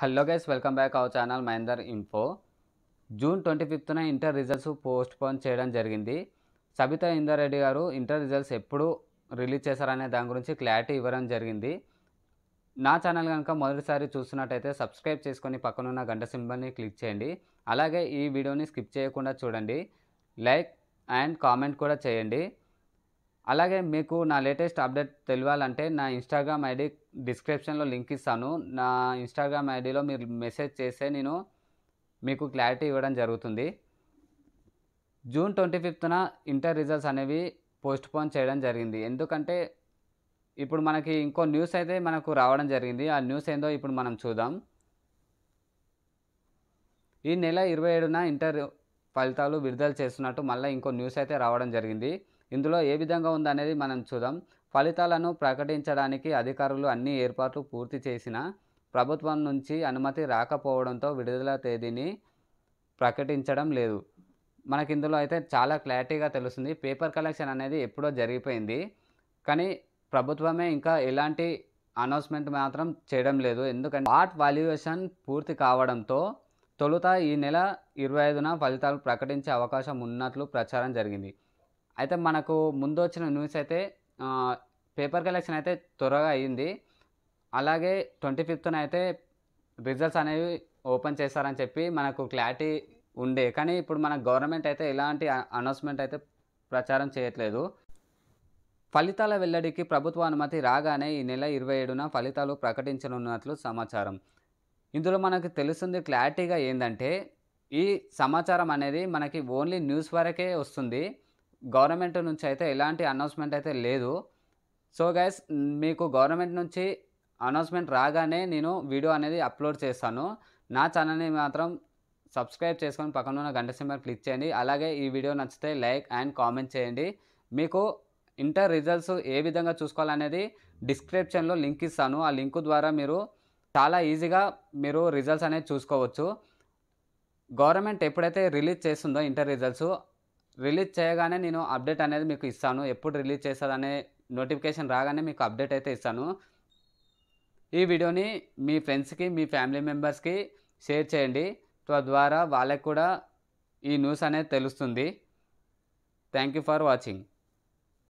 hello guys welcome back our channel Mahender info June twenty ఫిఫ్త్న inter results postpone చేయడం జరిగింది సబితా ఇందర్ రెడ్డి గారు inter results ఎప్పుడు రిలీజ్ చేశారనే దాని గురించి క్లారిటీ ఇవ్వడం జరిగింది నా ఛానల్ కనుక మొదటిసారి చూస్తున్నట్టయితే సబ్స్క్రైబ్ చేసుకొని పక్కనున్న గంట సింబల్ని క్లిక్ చేయండి అలాగే ఈ వీడియోని స్కిప్ చేయకుండా చూడండి లైక్ అండ్ కామెంట్ కూడా చేయండి అలాగే మీకు నా లేటెస్ట్ అప్డేట్ తెలియాలంటే నా ఇన్స్టాగ్రామ్ ఐడి డిస్క్రిప్షన్లో లింక్ ఇస్తాను నా ఇన్స్టాగ్రామ్ ఐడిలో మీరు మెసేజ్ చేస్తే నేను మీకు క్లారిటీ ఇవ్వడం జరుగుతుంది జూన్ ట్వంటీ ఫిఫ్త్న ఇంటర్ రిజల్ట్స్ అనేవి పోస్ట్ పోన్ చేయడం జరిగింది ఎందుకంటే ఇప్పుడు మనకి ఇంకో న్యూస్ అయితే మనకు రావడం జరిగింది ఆ న్యూస్ ఏందో ఇప్పుడు మనం చూద్దాం ఈ నెల ఇరవై ఏడున ఇంటర్ ఫలితాలు విడుదల చేస్తున్నట్టు మళ్ళీ ఇంకో న్యూస్ అయితే రావడం జరిగింది ఇందులో ఏ విధంగా ఉందనేది మనం చూద్దాం ఫలితాలను ప్రకటించడానికి అధికారులు అన్ని ఏర్పాట్లు పూర్తి చేసిన ప్రభుత్వం నుంచి అనుమతి రాకపోవడంతో విడుదల తేదీని ప్రకటించడం లేదు మనకి ఇందులో అయితే చాలా క్లారిటీగా తెలుస్తుంది పేపర్ కలెక్షన్ అనేది ఎప్పుడో జరిగిపోయింది కానీ ప్రభుత్వమే ఇంకా ఎలాంటి అనౌన్స్మెంట్ మాత్రం చేయడం లేదు ఎందుకంటే ఆర్ట్ వాల్యుయేషన్ పూర్తి కావడంతో తొలుత ఈ నెల ఇరవై ఐదున ఫలితాలు ప్రకటించే అవకాశం ఉన్నట్లు ప్రచారం జరిగింది అయితే మనకు ముందు వచ్చిన న్యూస్ అయితే పేపర్ కలెక్షన్ అయితే త్వరగా అయ్యింది అలాగే ట్వంటీ ఫిఫ్త్న అయితే రిజల్ట్స్ అనేవి ఓపెన్ చేస్తారని చెప్పి మనకు క్లారిటీ ఉండే కానీ ఇప్పుడు మన గవర్నమెంట్ అయితే ఎలాంటి అనౌన్స్మెంట్ అయితే ప్రచారం చేయట్లేదు ఫలితాల వెల్లడికి ప్రభుత్వ అనుమతి రాగానే ఈ నెల ఇరవై ఏడున ఫలితాలు ప్రకటించనున్నట్లు సమాచారం ఇందులో మనకు తెలుస్తుంది క్లారిటీగా ఏంటంటే ఈ సమాచారం అనేది మనకి ఓన్లీ న్యూస్ వరకే వస్తుంది గవర్నమెంట్ నుంచి అయితే ఎలాంటి అనౌన్స్మెంట్ అయితే లేదు సో గైస్ మీకు గవర్నమెంట్ నుంచి అనౌన్స్మెంట్ రాగానే నేను వీడియో అనేది అప్లోడ్ చేస్తాను నా ఛానల్ని మాత్రం సబ్స్క్రైబ్ చేసుకొని పక్కన ఉన్న గంట సింబల్ క్లిక్ చేయండి అలాగే ఈ వీడియో నచ్చితే లైక్ అండ్ కామెంట్ చేయండి మీకు ఇంటర్ రిజల్ట్స్ ఏ విధంగా చూసుకోవాలనేది డిస్క్రిప్షన్లో లింక్ ఇస్తాను ఆ లింక్ ద్వారా మీరు చాలా ఈజీగా మీరు రిజల్ట్స్ అనేది చూసుకోవచ్చు గవర్నమెంట్ ఎప్పుడైతే రిలీజ్ చేస్తుందో ఇంటర్ రిజల్ట్స్ రిలీజ్ చేయగానే నేను అప్డేట్ అనేది మీకు ఇస్తాను ఎప్పుడు రిలీజ్ చేస్తుందనే నోటిఫికేషన్ రాగానే మీకు అప్డేట్ అయితే ఇస్తాను ఈ వీడియోని మీ ఫ్రెండ్స్కి మీ ఫ్యామిలీ మెంబర్స్కి షేర్ చేయండి తద్వారా వాళ్ళకు కూడా ఈ న్యూస్ అనేది తెలుస్తుంది థ్యాంక్ యూ ఫర్ వాచింగ్